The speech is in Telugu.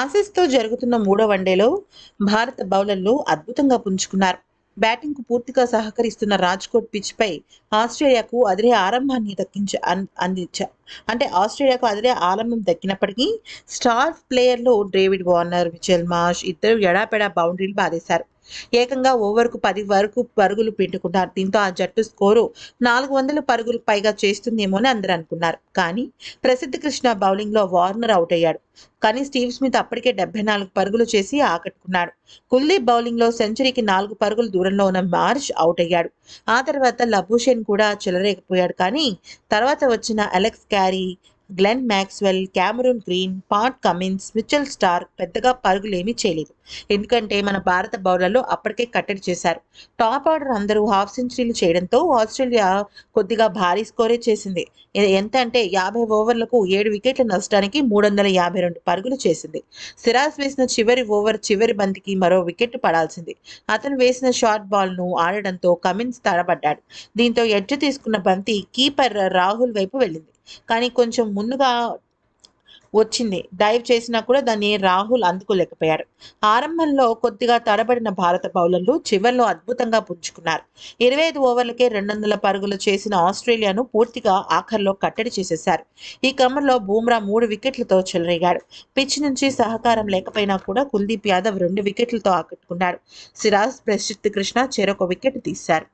ఆసీస్తో జరుగుతున్న మూడో వన్డేలో భారత బౌలర్లు అద్భుతంగా పుంజుకున్నారు బ్యాటింగ్కు పూర్తిగా సహకరిస్తున్న రాజ్కోట్ పిచ్పై ఆస్ట్రేలియాకు అదిరే ఆరంభాన్ని దక్కించ అందించ అంటే ఆస్ట్రేలియాకు అదిరే ఆరంభం దక్కినప్పటికీ స్టార్ ప్లేయర్లు డేవిడ్ వార్నర్ మిచెల్ మాష్ ఇద్దరు ఎడాపెడా బౌండరీలు బాధేశారు ఏకంగా ఓవర్కు పది వరకు పరుగులు పెట్టుకున్నారు దీంతో ఆ జట్టు స్కోరు నాలుగు వందల పరుగులు పైగా చేస్తుందేమో అని అందరూ అనుకున్నారు కానీ ప్రసిద్ధ కృష్ణ బౌలింగ్లో వార్నర్ అవుట్ అయ్యాడు కానీ స్టీవ్ స్మిత్ అప్పటికే డెబ్బై నాలుగు పరుగులు చేసి ఆకట్టుకున్నాడు కుల్దీప్ బౌలింగ్లో సెంచరీకి నాలుగు పరుగులు దూరంలో ఉన్న మార్చ్ అవుట్ అయ్యాడు ఆ తర్వాత లభూషేన్ కూడా చెలరేకపోయాడు కానీ తర్వాత వచ్చిన Alex Carey Glenn Maxwell Cameron Green Pat Cummins Mitchell Starc పెద్దగా పరుగులేమీ చేయలేదు ఎందుకంటే మన భారత బౌలర్లు అప్పటికే కట్టడి చేశారు టాప్ ఆర్డర్ అందరూ హాఫ్ సెంచరీలు చేయడంతో ఆస్ట్రేలియా కొద్దిగా భారీ స్కోరే చేసింది ఎంత అంటే యాభై ఓవర్లకు ఏడు వికెట్ల నష్టానికి మూడు వందల యాభై రెండు పరుగులు చేసింది సిరాజ్ వేసిన చివరి ఓవర్ చివరి బంతికి మరో వికెట్ పడాల్సింది అతను వేసిన షార్ట్ బాల్ను ఆడడంతో కమిన్స్ తడబడ్డాడు దీంతో ఎడ్జ్ తీసుకున్న బంతి కీపర్ రాహుల్ వైపు వెళ్ళింది కానీ కొంచెం ముందుగా వచ్చింది డైవ్ చేసినా కూడా దాన్ని రాహుల్ అందుకోలేకపోయారు ఆరంభంలో కొద్దిగా తడబడిన భారత బౌలర్లు చివరిలో అద్భుతంగా పుంజుకున్నారు ఇరవై ఐదు ఓవర్లకే రెండు వందల పరుగులు చేసిన ఆస్ట్రేలియాను పూర్తిగా ఆఖర్లో కట్టడి చేసేశారు ఈ క్రమంలో బూమ్రా మూడు వికెట్లతో చెలరేగాడు పిచ్ నుంచి సహకారం లేకపోయినా కూడా కుల్దీప్ యాదవ్ రెండు వికెట్లతో ఆకట్టుకున్నాడు సిరాజ్ ప్రసిద్ధ్ కృష్ణ చెరొక వికెట్ తీశారు